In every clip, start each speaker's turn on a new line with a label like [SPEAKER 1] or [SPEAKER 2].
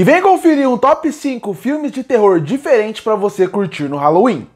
[SPEAKER 1] E vem conferir um top 5 filmes de terror diferente para você curtir no Halloween.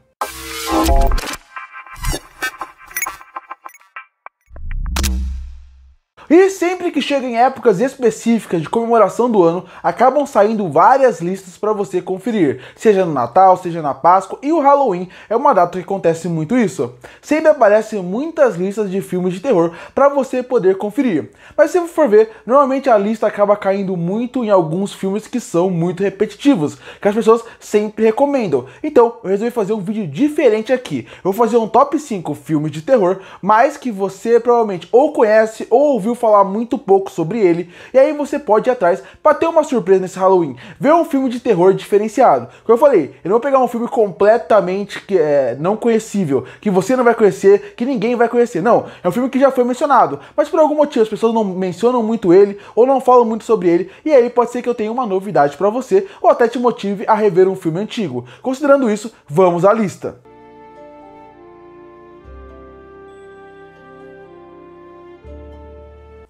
[SPEAKER 1] E sempre que chega em épocas específicas de comemoração do ano, acabam saindo várias listas para você conferir, seja no Natal, seja na Páscoa, e o Halloween é uma data que acontece muito isso. Sempre aparecem muitas listas de filmes de terror para você poder conferir. Mas se for ver, normalmente a lista acaba caindo muito em alguns filmes que são muito repetitivos, que as pessoas sempre recomendam. Então, eu resolvi fazer um vídeo diferente aqui. Eu vou fazer um top 5 filmes de terror, mas que você provavelmente ou conhece ou ouviu ouviu falar muito pouco sobre ele, e aí você pode ir atrás para ter uma surpresa nesse Halloween. Ver um filme de terror diferenciado. Como eu falei, eu não vou pegar um filme completamente que é, não conhecível, que você não vai conhecer, que ninguém vai conhecer. Não, é um filme que já foi mencionado, mas por algum motivo as pessoas não mencionam muito ele ou não falam muito sobre ele, e aí pode ser que eu tenha uma novidade para você ou até te motive a rever um filme antigo. Considerando isso, vamos à lista.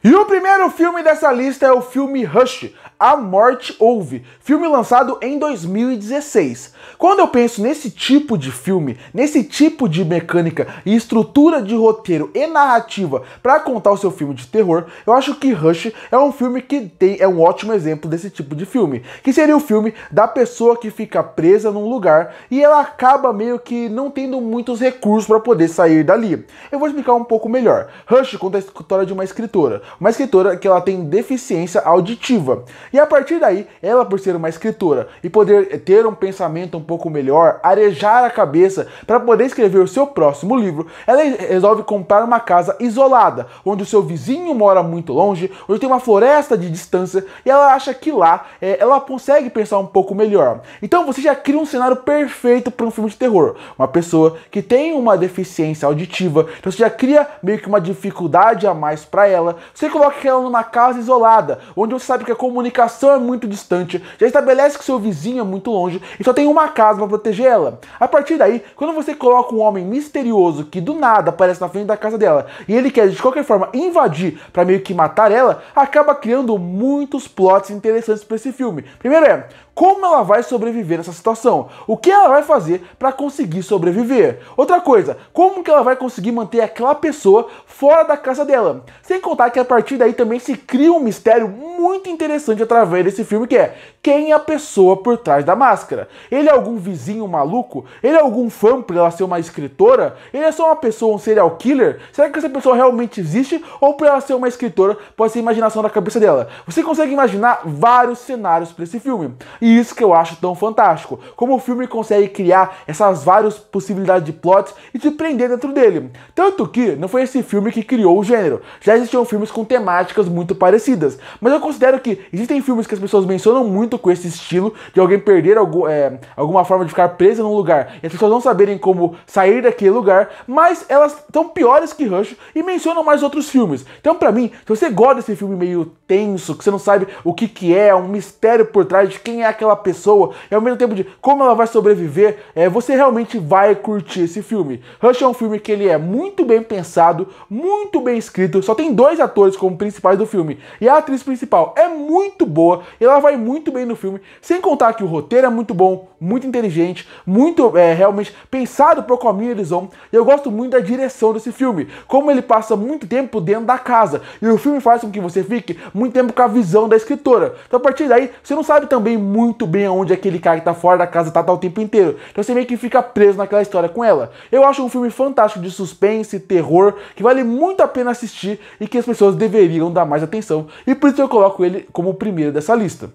[SPEAKER 1] E o primeiro filme dessa lista é o filme Rush, a Morte Ouve, filme lançado em 2016. Quando eu penso nesse tipo de filme, nesse tipo de mecânica e estrutura de roteiro e narrativa para contar o seu filme de terror, eu acho que Rush é um filme que tem, é um ótimo exemplo desse tipo de filme, que seria o filme da pessoa que fica presa num lugar e ela acaba meio que não tendo muitos recursos para poder sair dali. Eu vou explicar um pouco melhor. Rush conta a história de uma escritora, uma escritora que ela tem deficiência auditiva. E a partir daí, ela por ser uma escritora e poder ter um pensamento um pouco melhor, arejar a cabeça para poder escrever o seu próximo livro, ela resolve comprar uma casa isolada, onde o seu vizinho mora muito longe, onde tem uma floresta de distância, e ela acha que lá é, ela consegue pensar um pouco melhor. Então você já cria um cenário perfeito para um filme de terror. Uma pessoa que tem uma deficiência auditiva, então você já cria meio que uma dificuldade a mais para ela. Você coloca ela numa casa isolada, onde você sabe que a comunicação comunicação é muito distante, já estabelece que seu vizinho é muito longe e só tem uma casa para proteger ela. A partir daí, quando você coloca um homem misterioso que do nada aparece na frente da casa dela e ele quer de qualquer forma invadir para meio que matar ela, acaba criando muitos plots interessantes para esse filme. Primeiro é, como ela vai sobreviver nessa situação, o que ela vai fazer para conseguir sobreviver. Outra coisa, como que ela vai conseguir manter aquela pessoa fora da casa dela. Sem contar que a partir daí também se cria um mistério muito interessante através desse filme que é quem é a pessoa por trás da máscara. Ele é algum vizinho maluco? Ele é algum fã por ela ser uma escritora? Ele é só uma pessoa, um serial killer? Será que essa pessoa realmente existe? Ou por ela ser uma escritora, pode ser a imaginação da cabeça dela? Você consegue imaginar vários cenários para esse filme. E isso que eu acho tão fantástico. Como o filme consegue criar essas várias possibilidades de plots e te prender dentro dele. Tanto que não foi esse filme que criou o gênero. Já existiam filmes com temáticas muito parecidas. Mas eu considero que existem filmes que as pessoas mencionam muito com esse estilo de alguém perder algum, é, alguma forma de ficar presa num lugar e as pessoas não saberem como sair daquele lugar. Mas elas estão piores que Rush e mencionam mais outros filmes. Então, para mim, se você gosta desse filme meio tenso, que você não sabe o que, que é, um mistério por trás de quem é aquela pessoa e ao mesmo tempo de como ela vai sobreviver, é, você realmente vai curtir esse filme. Rush é um filme que ele é muito bem pensado, muito bem escrito, só tem dois atores como principais do filme e a atriz principal é muito boa e ela vai muito bem no filme, sem contar que o roteiro é muito bom, muito inteligente, muito é, realmente pensado para o Cominho Horizon e eu gosto muito da direção desse filme, como ele passa muito tempo dentro da casa e o filme faz com que você fique muito tempo com a visão da escritora. Então a partir daí você não sabe também muito muito bem aonde aquele cara que tá fora da casa tá, tá o tempo inteiro. Então você meio que fica preso naquela história com ela. Eu acho um filme fantástico de suspense, terror, que vale muito a pena assistir e que as pessoas deveriam dar mais atenção. E por isso eu coloco ele como o primeiro dessa lista.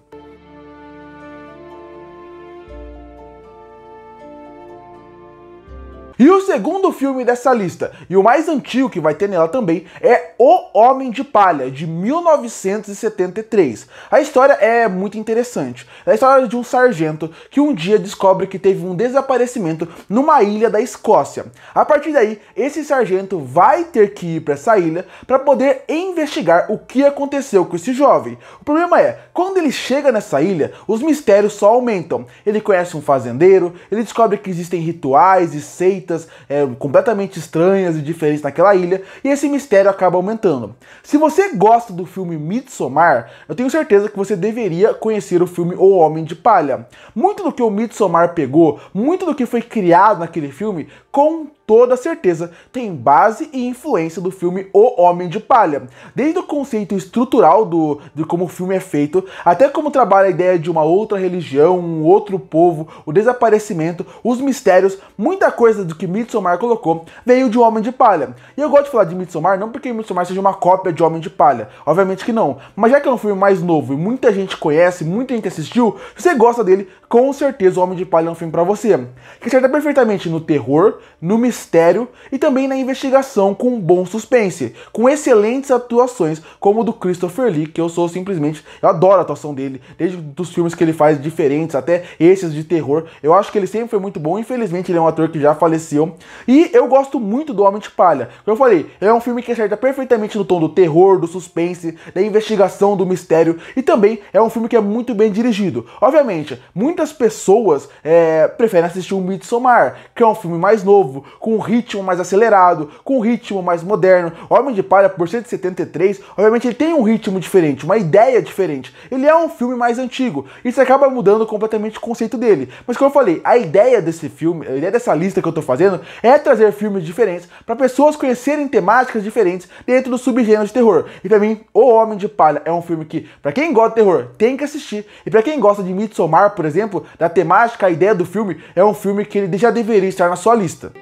[SPEAKER 1] E o segundo filme dessa lista, e o mais antigo que vai ter nela também, é O Homem de Palha, de 1973. A história é muito interessante. É a história de um sargento que um dia descobre que teve um desaparecimento numa ilha da Escócia. A partir daí, esse sargento vai ter que ir para essa ilha para poder investigar o que aconteceu com esse jovem. O problema é, quando ele chega nessa ilha, os mistérios só aumentam. Ele conhece um fazendeiro, ele descobre que existem rituais e seitas é, completamente estranhas e diferentes naquela ilha, e esse mistério acaba aumentando. Se você gosta do filme Midsommar, eu tenho certeza que você deveria conhecer o filme O Homem de Palha. Muito do que o Midsommar pegou, muito do que foi criado naquele filme, com toda certeza tem base e influência do filme O Homem de Palha. Desde o conceito estrutural do, de como o filme é feito, até como trabalha a ideia de uma outra religião, um outro povo, o desaparecimento, os mistérios, muita coisa do que Midsommar colocou veio de O Homem de Palha. E eu gosto de falar de Midsommar não porque Midsommar seja uma cópia de O Homem de Palha, obviamente que não, mas já que é um filme mais novo e muita gente conhece, muita gente assistiu, se você gosta dele, com certeza O Homem de Palha é um filme para você. Que acerta perfeitamente no terror, no mistério, mistério e também na investigação com um bom suspense, com excelentes atuações, como o do Christopher Lee, que eu sou simplesmente. Eu adoro a atuação dele, desde dos filmes que ele faz diferentes, até esses de terror. Eu acho que ele sempre foi muito bom, infelizmente ele é um ator que já faleceu. E eu gosto muito do Homem de Palha. Como eu falei, é um filme que acerta perfeitamente no tom do terror, do suspense, da investigação, do mistério, e também é um filme que é muito bem dirigido. Obviamente, muitas pessoas é, preferem assistir o Midsommar, que é um filme mais novo, com com um ritmo mais acelerado, com um ritmo mais moderno. Homem de Palha, por 173, obviamente ele tem um ritmo diferente, uma ideia diferente. Ele é um filme mais antigo. Isso acaba mudando completamente o conceito dele. Mas como eu falei, a ideia desse filme, a ideia dessa lista que eu tô fazendo é trazer filmes diferentes para pessoas conhecerem temáticas diferentes dentro do subgênero de terror. E para mim, O Homem de Palha é um filme que, para quem gosta de terror, tem que assistir. E para quem gosta de Midsommar, por exemplo, da temática, a ideia do filme, é um filme que ele já deveria estar na sua lista.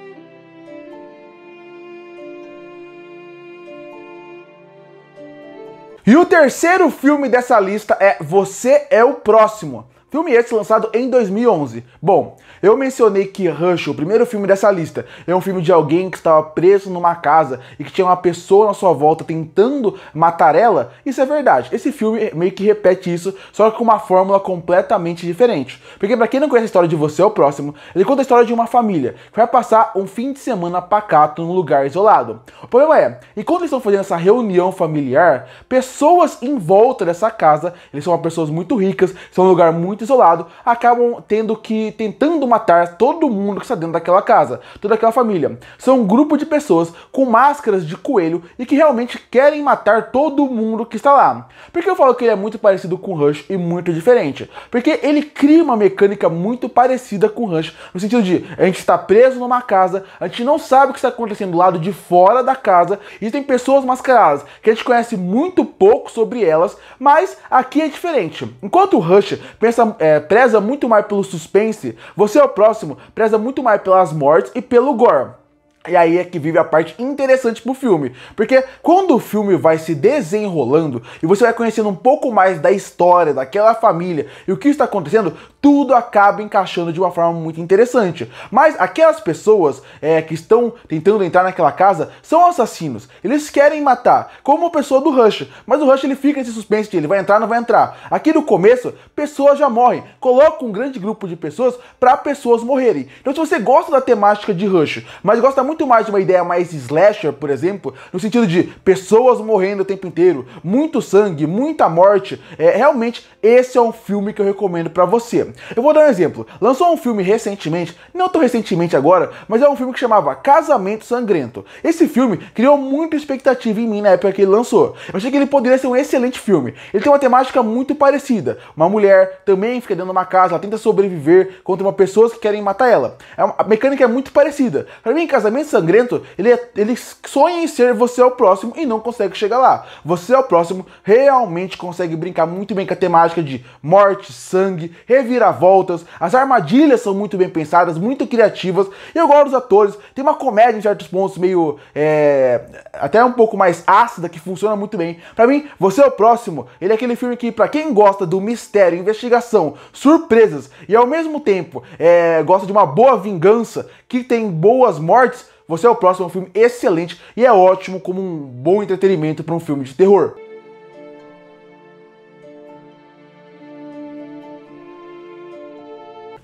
[SPEAKER 1] E o terceiro filme dessa lista é Você é o Próximo. Filme esse lançado em 2011. Bom, eu mencionei que Rush, o primeiro filme dessa lista, é um filme de alguém que estava preso numa casa e que tinha uma pessoa na sua volta tentando matar ela. Isso é verdade. Esse filme meio que repete isso, só que com uma fórmula completamente diferente. Porque para quem não conhece a história de Você é o Próximo, ele conta a história de uma família que vai passar um fim de semana pacato num lugar isolado. O problema é, enquanto eles estão fazendo essa reunião familiar, pessoas em volta dessa casa, eles são pessoas muito ricas, são um lugar muito muito isolado, acabam tendo que tentando matar todo mundo que está dentro daquela casa, toda aquela família. São um grupo de pessoas com máscaras de coelho e que realmente querem matar todo mundo que está lá. Por que eu falo que ele é muito parecido com Rush e muito diferente? Porque ele cria uma mecânica muito parecida com Rush, no sentido de a gente está preso numa casa, a gente não sabe o que está acontecendo do lado de fora da casa e tem pessoas mascaradas que a gente conhece muito pouco sobre elas, mas aqui é diferente. Enquanto o Rush pensa preza, é, preza muito mais pelo suspense, você é o próximo, preza muito mais pelas mortes e pelo gore. E aí é que vive a parte interessante pro filme. Porque quando o filme vai se desenrolando e você vai conhecendo um pouco mais da história daquela família e o que está acontecendo, tudo acaba encaixando de uma forma muito interessante. Mas aquelas pessoas é, que estão tentando entrar naquela casa são assassinos. Eles querem matar, como a pessoa do Rush. Mas o Rush ele fica nesse suspense de ele vai entrar, não vai entrar. Aqui no começo, pessoas já morrem. Coloca um grande grupo de pessoas para pessoas morrerem. Então se você gosta da temática de Rush, mas gosta muito muito mais de uma ideia mais slasher, por exemplo, no sentido de pessoas morrendo o tempo inteiro, muito sangue, muita morte. É, realmente, esse é um filme que eu recomendo para você. Eu vou dar um exemplo. Lançou um filme recentemente, não tão recentemente agora, mas é um filme que chamava Casamento Sangrento. Esse filme criou muita expectativa em mim na época que ele lançou. Eu achei que ele poderia ser um excelente filme. Ele tem uma temática muito parecida. Uma mulher também fica dentro de uma casa, ela tenta sobreviver contra uma pessoas que querem matar ela. É a mecânica é muito parecida. Para mim, Casamento sangrento, ele, é, ele sonha em ser você é o próximo e não consegue chegar lá. Você é o próximo realmente consegue brincar muito bem com a temática de morte, sangue, reviravoltas. As armadilhas são muito bem pensadas, muito criativas. Eu gosto dos atores. Tem uma comédia em certos pontos meio. É, até um pouco mais ácida que funciona muito bem. Para mim, Você é o Próximo, ele é aquele filme que, para quem gosta do mistério, investigação, surpresas e ao mesmo tempo é, gosta de uma boa vingança, que tem boas mortes, você é o próximo, é um filme excelente e é ótimo como um bom entretenimento para um filme de terror.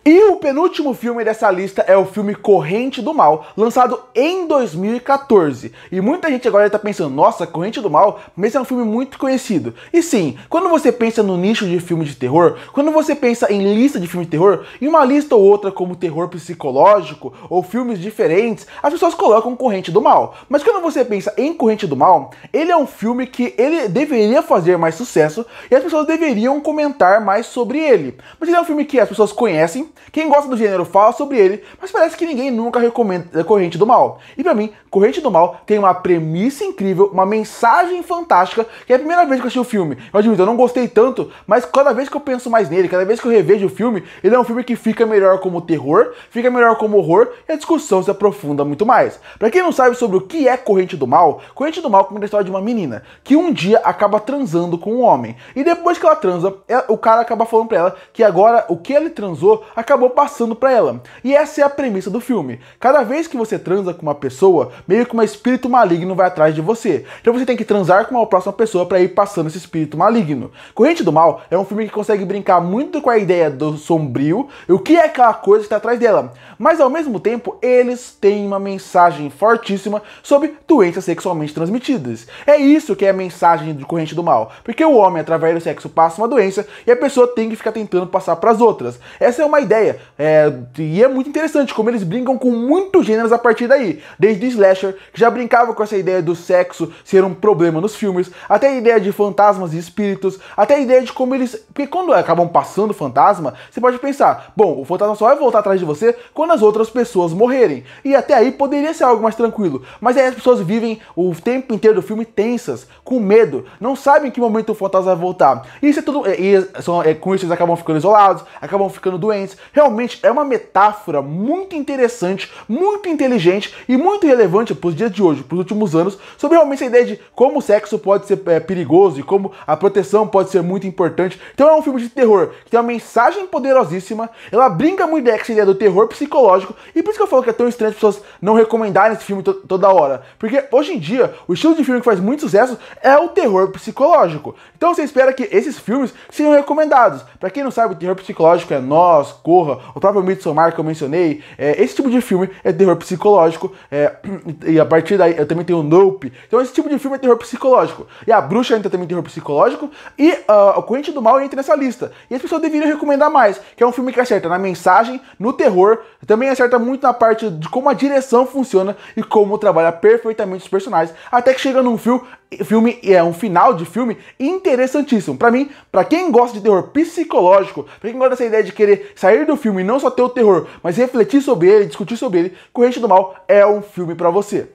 [SPEAKER 1] E o penúltimo filme dessa lista é o filme Corrente do Mal, lançado em 2014. E muita gente agora está pensando, nossa, Corrente do Mal, mas é um filme muito conhecido. E sim, quando você pensa no nicho de filme de terror, quando você pensa em lista de filme de terror, em uma lista ou outra como terror psicológico ou filmes diferentes, as pessoas colocam Corrente do Mal. Mas quando você pensa em Corrente do Mal, ele é um filme que ele deveria fazer mais sucesso e as pessoas deveriam comentar mais sobre ele. Mas ele é um filme que as pessoas conhecem, quem gosta do gênero fala sobre ele, mas parece que ninguém nunca recomenda é, Corrente do Mal. E para mim, Corrente do Mal tem uma premissa incrível, uma mensagem fantástica, que é a primeira vez que eu assisti o filme. Eu admito, eu não gostei tanto, mas cada vez que eu penso mais nele, cada vez que eu revejo o filme, ele é um filme que fica melhor como terror, fica melhor como horror e a discussão se aprofunda muito mais. Para quem não sabe sobre o que é Corrente do Mal, Corrente do Mal conta a história de uma menina que um dia acaba transando com um homem. E depois que ela transa, é, o cara acaba falando pra ela que agora o que ele transou acabou passando para ela. E essa é a premissa do filme. Cada vez que você transa com uma pessoa, meio que um espírito maligno vai atrás de você. Então você tem que transar com a próxima pessoa para ir passando esse espírito maligno. Corrente do Mal é um filme que consegue brincar muito com a ideia do sombrio e o que é aquela coisa que está atrás dela. Mas ao mesmo tempo, eles têm uma mensagem fortíssima sobre doenças sexualmente transmitidas. É isso que é a mensagem de Corrente do Mal, porque o homem através do sexo passa uma doença e a pessoa tem que ficar tentando passar para as outras. Essa é uma ideia ideia. É, e é muito interessante como eles brincam com muitos gêneros a partir daí. Desde o slasher, que já brincava com essa ideia do sexo ser um problema nos filmes, até a ideia de fantasmas e espíritos, até a ideia de como eles... Porque quando acabam passando fantasma, você pode pensar, bom, o fantasma só vai voltar atrás de você quando as outras pessoas morrerem. E até aí poderia ser algo mais tranquilo. Mas aí as pessoas vivem o tempo inteiro do filme tensas, com medo, não sabem em que momento o fantasma vai voltar. E isso é tudo. E, e, é, com isso eles acabam ficando isolados, acabam ficando doentes, Realmente é uma metáfora muito interessante, muito inteligente e muito relevante para os dias de hoje, para os últimos anos, sobre realmente a ideia de como o sexo pode ser é, perigoso e como a proteção pode ser muito importante. Então é um filme de terror que tem uma mensagem poderosíssima, ela brinca muito com essa ideia do terror psicológico e por isso que eu falo que é tão estranho as pessoas não recomendarem esse filme to toda hora. Porque hoje em dia, o estilo de filme que faz muito sucesso é o terror psicológico. Então você espera que esses filmes sejam recomendados. Para quem não sabe, o terror psicológico é Nós, Corra, o próprio Midsommar que eu mencionei. É, esse tipo de filme é terror psicológico. É, e a partir daí eu também tenho o Nope. Então esse tipo de filme é terror psicológico. E a Bruxa entra também em é terror psicológico. E uh, o Corrente do Mal entra nessa lista. E as pessoas deveriam recomendar mais, que é um filme que acerta na mensagem, no terror, também acerta muito na parte de como a direção funciona e como trabalha perfeitamente os personagens, até que chega num fio filme é um final de filme interessantíssimo. Para mim, para quem gosta de terror psicológico, para quem gosta dessa ideia de querer sair do filme e não só ter o terror, mas refletir sobre ele, discutir sobre ele, Corrente do Mal é um filme para você.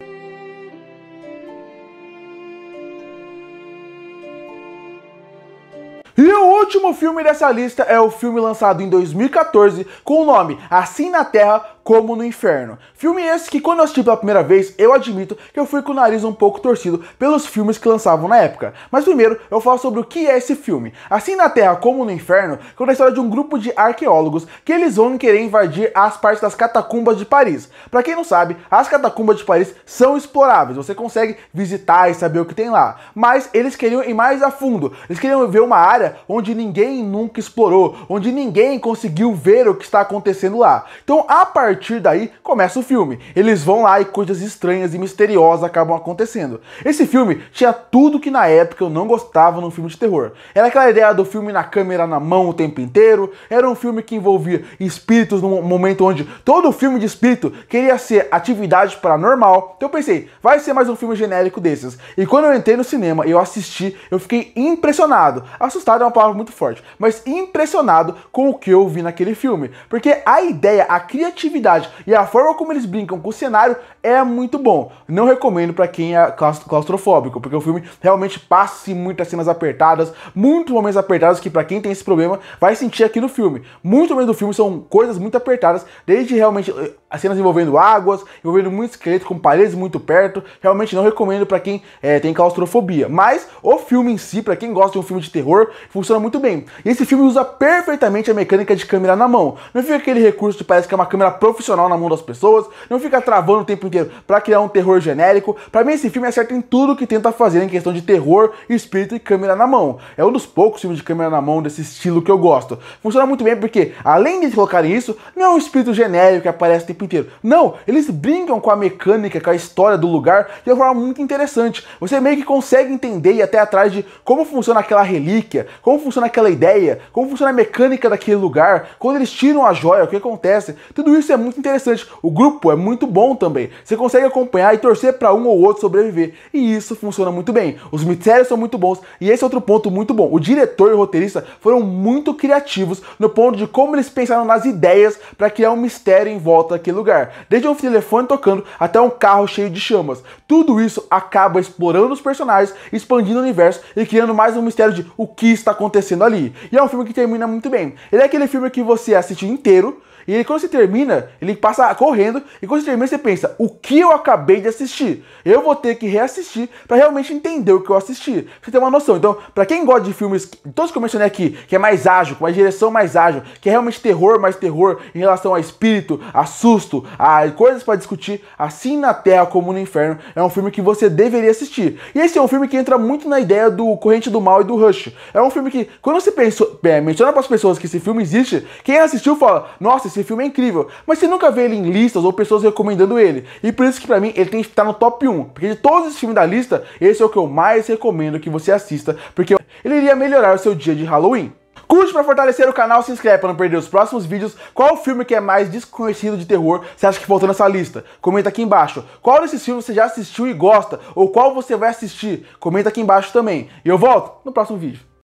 [SPEAKER 1] E o último filme dessa lista é o filme lançado em 2014 com o nome Assim na Terra como no inferno. Filme esse que, quando eu assisti pela primeira vez, eu admito que eu fui com o nariz um pouco torcido pelos filmes que lançavam na época. Mas primeiro eu falo sobre o que é esse filme. Assim na Terra como no Inferno, conta a história de um grupo de arqueólogos que eles vão querer invadir as partes das catacumbas de Paris. Para quem não sabe, as catacumbas de Paris são exploráveis, você consegue visitar e saber o que tem lá. Mas eles queriam ir mais a fundo, eles queriam ver uma área onde ninguém nunca explorou, onde ninguém conseguiu ver o que está acontecendo lá. Então, a partir partir daí começa o filme. Eles vão lá e coisas estranhas e misteriosas acabam acontecendo. Esse filme tinha tudo que na época eu não gostava num filme de terror. Era aquela ideia do filme na câmera na mão o tempo inteiro, era um filme que envolvia espíritos num momento onde todo filme de espírito queria ser atividade paranormal. Então eu pensei, vai ser mais um filme genérico desses. E quando eu entrei no cinema e eu assisti, eu fiquei impressionado. Assustado é uma palavra muito forte, mas impressionado com o que eu vi naquele filme. Porque a ideia, a criatividade e a forma como eles brincam com o cenário é muito bom. Não recomendo para quem é claustrofóbico, porque o filme realmente passa muitas cenas apertadas, muitos momentos apertados que para quem tem esse problema vai sentir aqui no filme. Muito momentos do filme são coisas muito apertadas, desde realmente eh, as cenas envolvendo águas, envolvendo muito esqueleto, com paredes muito perto, realmente não recomendo para quem é, tem claustrofobia. Mas o filme em si, para quem gosta de um filme de terror, funciona muito bem. E esse filme usa perfeitamente a mecânica de câmera na mão. Não fica aquele recurso que parece que é uma câmera profissional na mão das pessoas, não fica travando o tempo inteiro para criar um terror genérico. Para mim, esse filme acerta em tudo que tenta fazer em questão de terror, espírito e câmera na mão. É um dos poucos filmes de câmera na mão desse estilo que eu gosto. Funciona muito bem porque, além de colocarem isso, não é um espírito genérico que aparece tipo, tempo inteiro. Não, eles brincam com a mecânica, com a história do lugar de uma forma muito interessante. Você meio que consegue entender e até atrás de como funciona aquela relíquia, como funciona aquela ideia, como funciona a mecânica daquele lugar, quando eles tiram a joia, o que acontece. Tudo isso é muito interessante. O grupo é muito bom também. Você consegue acompanhar e torcer para um ou outro sobreviver. E isso funciona muito bem. Os mistérios são muito bons e esse é outro ponto muito bom. O diretor e o roteirista foram muito criativos no ponto de como eles pensaram nas ideias para criar um mistério em volta daquele naquele lugar, desde um telefone tocando até um carro cheio de chamas. Tudo isso acaba explorando os personagens, expandindo o universo e criando mais um mistério de o que está acontecendo ali. E é um filme que termina muito bem. Ele é aquele filme que você assiste inteiro, e aí, quando você termina, ele passa correndo, e quando você termina, você pensa, o que eu acabei de assistir? Eu vou ter que reassistir para realmente entender o que eu assisti. Pra você ter uma noção. Então, para quem gosta de filmes, todos que eu mencionei aqui, que é mais ágil, com uma direção mais ágil, que é realmente terror, mais terror em relação a espírito, a susto, a coisas para discutir, assim na Terra como no Inferno, é um filme que você deveria assistir. E esse é um filme que entra muito na ideia do Corrente do Mal e do Rush. É um filme que, quando você pensou, é, menciona para as pessoas que esse filme existe, quem assistiu fala, nossa, esse filme é incrível. Mas você nunca vê ele em listas ou pessoas recomendando ele. E por isso que pra mim ele tem que estar no top 1. Porque de todos os filmes da lista, esse é o que eu mais recomendo que você assista, porque ele iria melhorar o seu dia de Halloween. Curte para fortalecer o canal, se inscreve para não perder os próximos vídeos. Qual o filme que é mais desconhecido de terror você acha que faltou nessa lista? Comenta aqui embaixo. Qual desses filmes você já assistiu e gosta? Ou qual você vai assistir? Comenta aqui embaixo também. E eu volto no próximo vídeo.